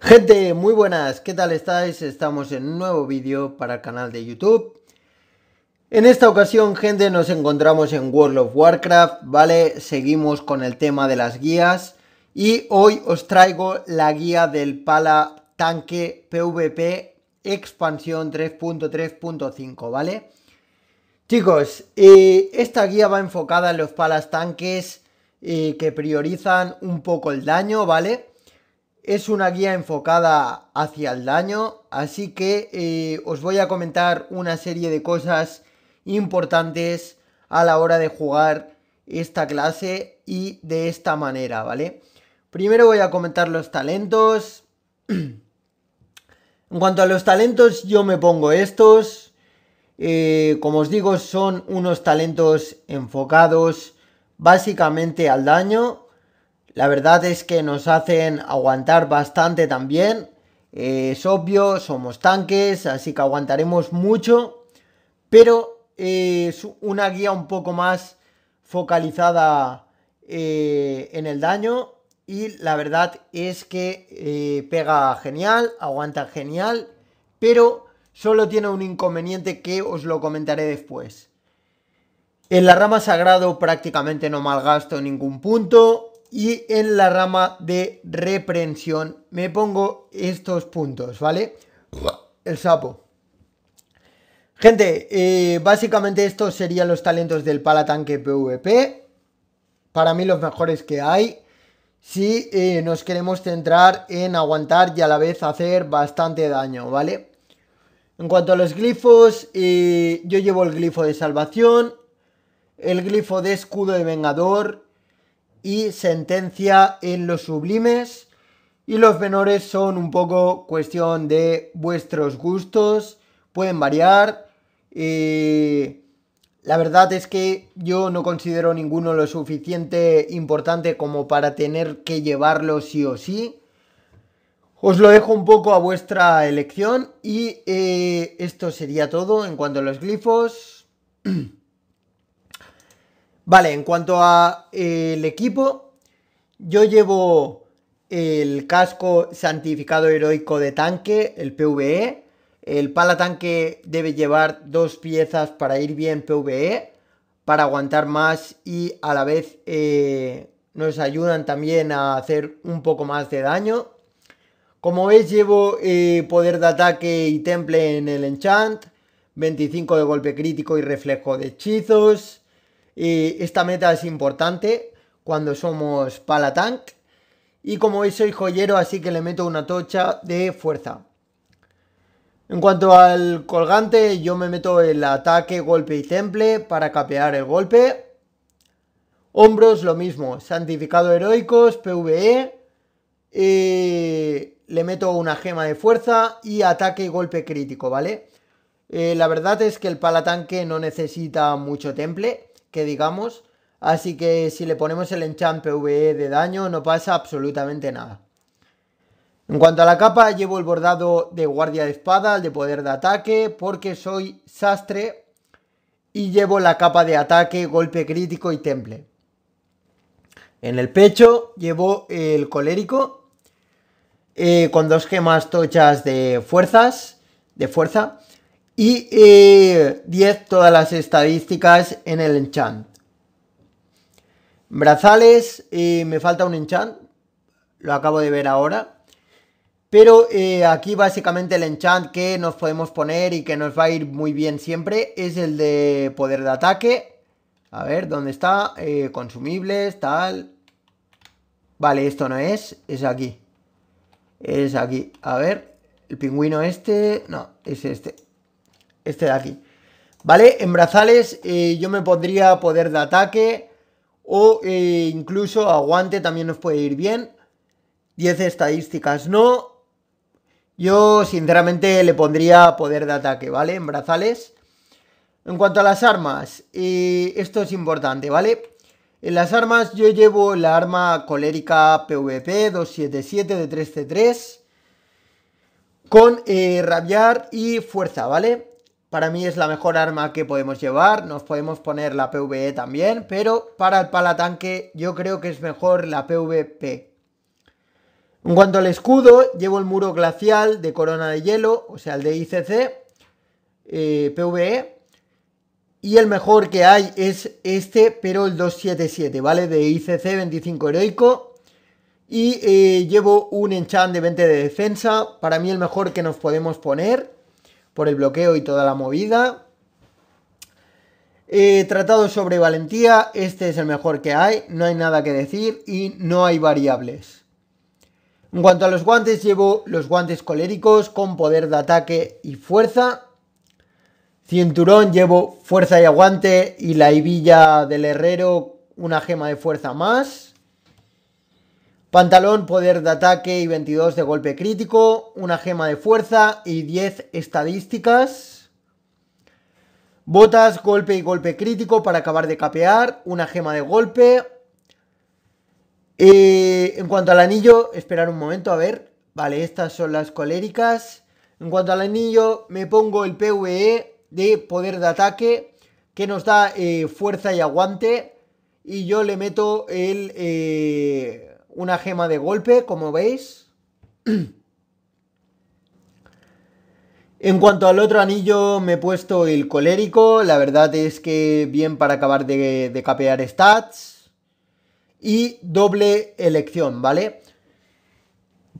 Gente, muy buenas, ¿qué tal estáis? Estamos en un nuevo vídeo para el canal de YouTube. En esta ocasión, gente, nos encontramos en World of Warcraft, ¿vale? Seguimos con el tema de las guías y hoy os traigo la guía del Pala Tanque PvP Expansión 3.3.5, ¿vale? Chicos, eh, esta guía va enfocada en los palas tanques eh, que priorizan un poco el daño, ¿vale? vale es una guía enfocada hacia el daño, así que eh, os voy a comentar una serie de cosas importantes a la hora de jugar esta clase y de esta manera, ¿vale? Primero voy a comentar los talentos. en cuanto a los talentos, yo me pongo estos. Eh, como os digo, son unos talentos enfocados básicamente al daño. La verdad es que nos hacen aguantar bastante también. Eh, es obvio, somos tanques, así que aguantaremos mucho. Pero eh, es una guía un poco más focalizada eh, en el daño. Y la verdad es que pega genial, aguanta genial. Pero solo tiene un inconveniente que os lo comentaré después. En la rama sagrado prácticamente no malgasto ningún punto, y en la rama de reprensión me pongo estos puntos, ¿vale? El sapo. Gente, eh, básicamente estos serían los talentos del Palatanque PvP. Para mí los mejores que hay. Si eh, nos queremos centrar en aguantar y a la vez hacer bastante daño, ¿vale? En cuanto a los glifos, eh, yo llevo el glifo de salvación, el glifo de escudo de vengador, y sentencia en los sublimes y los menores son un poco cuestión de vuestros gustos, pueden variar. Eh, la verdad es que yo no considero ninguno lo suficiente importante como para tener que llevarlo sí o sí. Os lo dejo un poco a vuestra elección y eh, esto sería todo en cuanto a los glifos. Vale, en cuanto a eh, el equipo, yo llevo el casco santificado heroico de tanque, el PVE. El pala tanque debe llevar dos piezas para ir bien PVE, para aguantar más y a la vez eh, nos ayudan también a hacer un poco más de daño. Como veis llevo eh, poder de ataque y temple en el enchant, 25 de golpe crítico y reflejo de hechizos, esta meta es importante cuando somos palatank. Y como veis soy joyero, así que le meto una tocha de fuerza. En cuanto al colgante, yo me meto el ataque, golpe y temple para capear el golpe. Hombros, lo mismo. Santificado heroicos, PvE. le meto una gema de fuerza y ataque y golpe crítico, ¿vale? Eh, la verdad es que el palatanque no necesita mucho temple que digamos. Así que si le ponemos el enchant PvE de daño no pasa absolutamente nada. En cuanto a la capa, llevo el bordado de guardia de espada, el de poder de ataque, porque soy sastre y llevo la capa de ataque, golpe crítico y temple. En el pecho llevo el colérico eh, con dos gemas tochas de fuerzas, de fuerza, y 10 eh, todas las estadísticas en el enchant. Brazales, eh, me falta un enchant, lo acabo de ver ahora. Pero eh, aquí básicamente el enchant que nos podemos poner y que nos va a ir muy bien siempre es el de poder de ataque. A ver, ¿dónde está? consumibles, tal. Vale, esto no es, es aquí. Es aquí. A ver, el pingüino este, no, es este. Este de aquí. ¿Vale? En brazales eh, yo me pondría poder de ataque o eh, incluso aguante también nos puede ir bien. 10 estadísticas no. Yo sinceramente le pondría poder de ataque, ¿vale? En brazales. En cuanto a las armas, eh, esto es importante, ¿vale? En las armas yo llevo la arma colérica PvP 277 de 3C3 con rabiar y fuerza, ¿vale? Para mí es la mejor arma que podemos llevar, nos podemos poner la PvE también, pero para el palatanque yo creo que es mejor la PvP. En cuanto al escudo, llevo el muro glacial de corona de hielo, o sea el de ICC, eh, PvE, y el mejor que hay es este, pero el 277, ¿vale? De ICC 25 heroico, y eh, llevo un enchant de 20 de defensa, para mí el mejor que nos podemos poner por el bloqueo y toda la movida. tratado sobre valentía, este es el mejor que hay, no hay nada que decir y no hay variables. En cuanto a los guantes, llevo los guantes coléricos con poder de ataque y fuerza. Cinturón llevo fuerza y aguante y la hebilla del herrero una gema de fuerza más. Pantalón, poder de ataque y 22 de golpe crítico, una gema de fuerza y 10 estadísticas. Botas, golpe y golpe crítico para acabar de capear, una gema de golpe. en cuanto al anillo, esperar un momento, a ver. Vale, estas son las coléricas. En cuanto al anillo, me pongo el PVE de poder de ataque, que nos da eh, fuerza y aguante. Y yo le meto el... Eh, una gema de golpe, como veis. En cuanto al otro anillo me he puesto el colérico, la verdad es que bien para acabar de, capear stats. Y doble elección, ¿vale?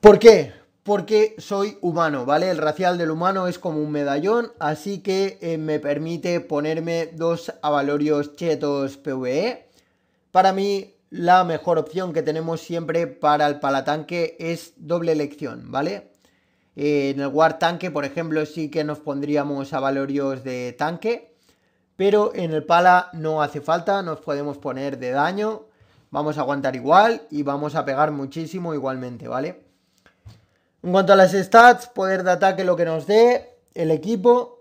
¿Por qué? Porque soy humano, ¿vale? El racial del humano es como un medallón, así que eh, me permite ponerme dos avalorios chetos PvE. Para mí la mejor opción que tenemos siempre para el palatanque es doble elección, ¿vale? Eh, en el guard Tanque, por ejemplo, sí que nos pondríamos a Valorios de tanque, pero en el pala no hace falta, nos podemos poner de daño, vamos a aguantar igual y vamos a pegar muchísimo igualmente, ¿vale? En cuanto a las stats, poder de ataque lo que nos dé, el equipo,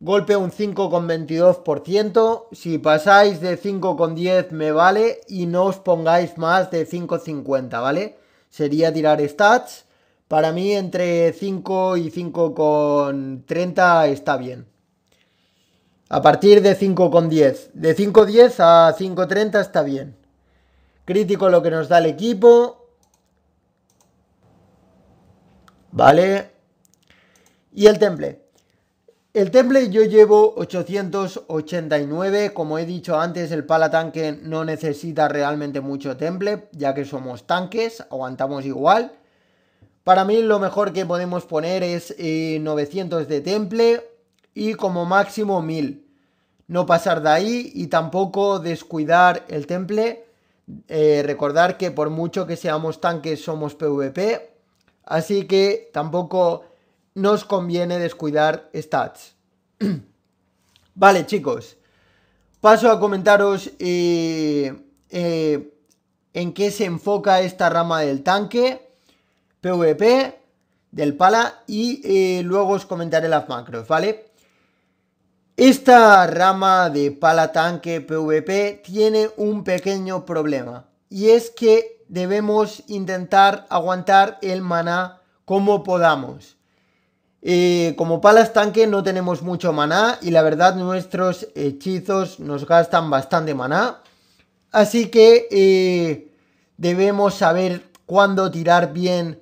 golpe un 5,22%. Si pasáis de 5,10 me vale y no os pongáis más de 5,50, ¿vale? Sería tirar stats. Para mí entre 5 y 5,30 está bien. A partir de 5,10. De 5,10 a 5,30 está bien. Crítico lo que nos da el equipo. Vale. Y el temple. El temple yo llevo 889, como he dicho antes, el pala tanque no necesita realmente mucho temple, ya que somos tanques, aguantamos igual. Para mí lo mejor que podemos poner es 900 eh, de temple y como máximo 1000. No pasar de ahí y tampoco descuidar el temple. Eh, recordar que por mucho que seamos tanques somos PvP, así que tampoco nos conviene descuidar stats. vale, chicos. Paso a comentaros eh, eh, en qué se enfoca esta rama del tanque, PvP, del pala, y eh, luego os comentaré las macros, ¿vale? Esta rama de pala tanque PvP tiene un pequeño problema, y es que debemos intentar aguantar el maná como podamos. Eh, como palas tanque no tenemos mucho maná y la verdad nuestros hechizos nos gastan bastante maná. Así que eh, debemos saber cuándo tirar bien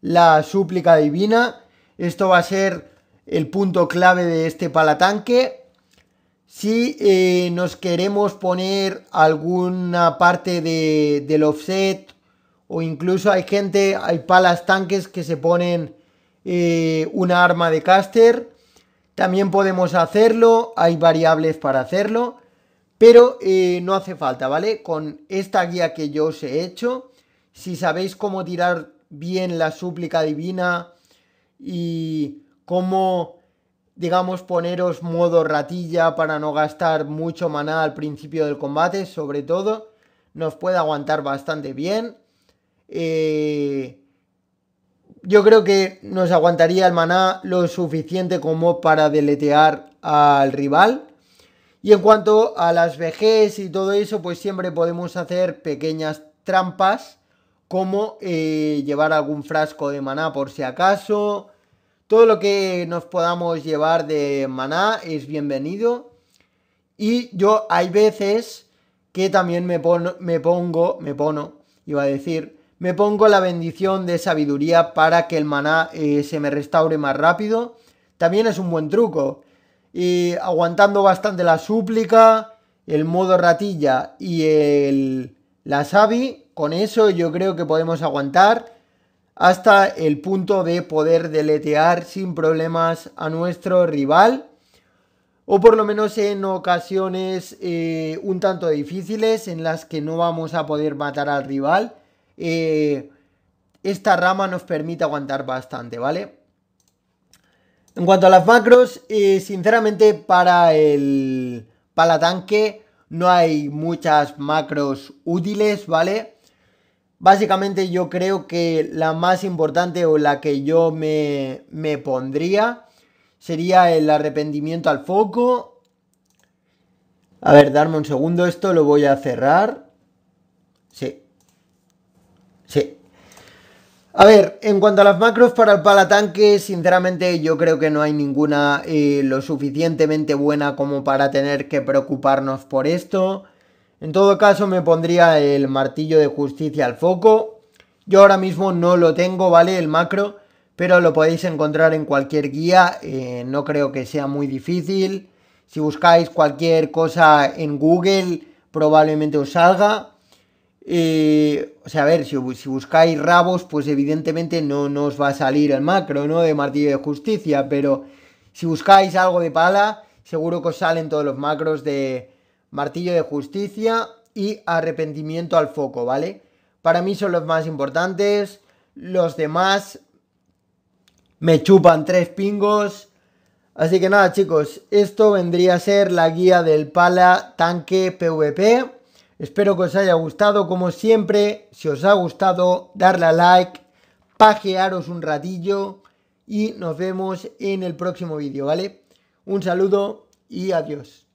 la súplica divina. Esto va a ser el punto clave de este palatanque. Si eh, nos queremos poner alguna parte del offset o incluso hay gente, hay palas tanques que se ponen eh, una arma de caster. También podemos hacerlo, hay variables para hacerlo, pero eh, no hace falta, ¿vale? Con esta guía que yo os he hecho, si sabéis cómo tirar bien la súplica divina y cómo, digamos, poneros modo ratilla para no gastar mucho maná al principio del combate, sobre todo, nos puede aguantar bastante bien. Eh, yo creo que nos aguantaría el maná lo suficiente como para deletear al rival. Y en cuanto a las vejez y todo eso, pues siempre podemos hacer pequeñas trampas, como eh, llevar algún frasco de maná por si acaso. Todo lo que nos podamos llevar de maná es bienvenido. Y yo hay veces que también me, pongo me pongo, me pono, iba a decir, me pongo la bendición de sabiduría para que el maná eh, se me restaure más rápido. También es un buen truco. Y aguantando bastante la súplica, el modo ratilla y el, la sabi, con eso yo creo que podemos aguantar hasta el punto de poder deletear sin problemas a nuestro rival. O por lo menos en ocasiones eh, un tanto difíciles en las que no vamos a poder matar al rival. Eh, esta rama nos permite aguantar bastante, ¿vale? En cuanto a las macros, eh, sinceramente para el palatanque no hay muchas macros útiles, ¿vale? Básicamente yo creo que la más importante o la que yo me, me pondría sería el arrepentimiento al foco. A ver, darme un segundo, esto lo voy a cerrar. Sí, Sí. A ver, en cuanto a las macros para el palatanque, sinceramente yo creo que no hay ninguna eh, lo suficientemente buena como para tener que preocuparnos por esto. En todo caso me pondría el martillo de justicia al foco. Yo ahora mismo no lo tengo, ¿vale? El macro, pero lo podéis encontrar en cualquier guía, eh, no creo que sea muy difícil. Si buscáis cualquier cosa en Google, probablemente os salga. Eh, o sea, a ver, si, buscáis rabos, pues evidentemente no, nos va a salir el macro, ¿no? De martillo de justicia, pero si buscáis algo de pala, seguro que os salen todos los macros de martillo de justicia y arrepentimiento al foco, ¿vale? Para mí son los más importantes, los demás me chupan tres pingos. Así que nada, chicos, esto vendría a ser la guía del pala tanque PvP. Espero que os haya gustado. Como siempre, si os ha gustado, darle a like, pajearos un ratillo y nos vemos en el próximo vídeo, ¿vale? Un saludo y adiós.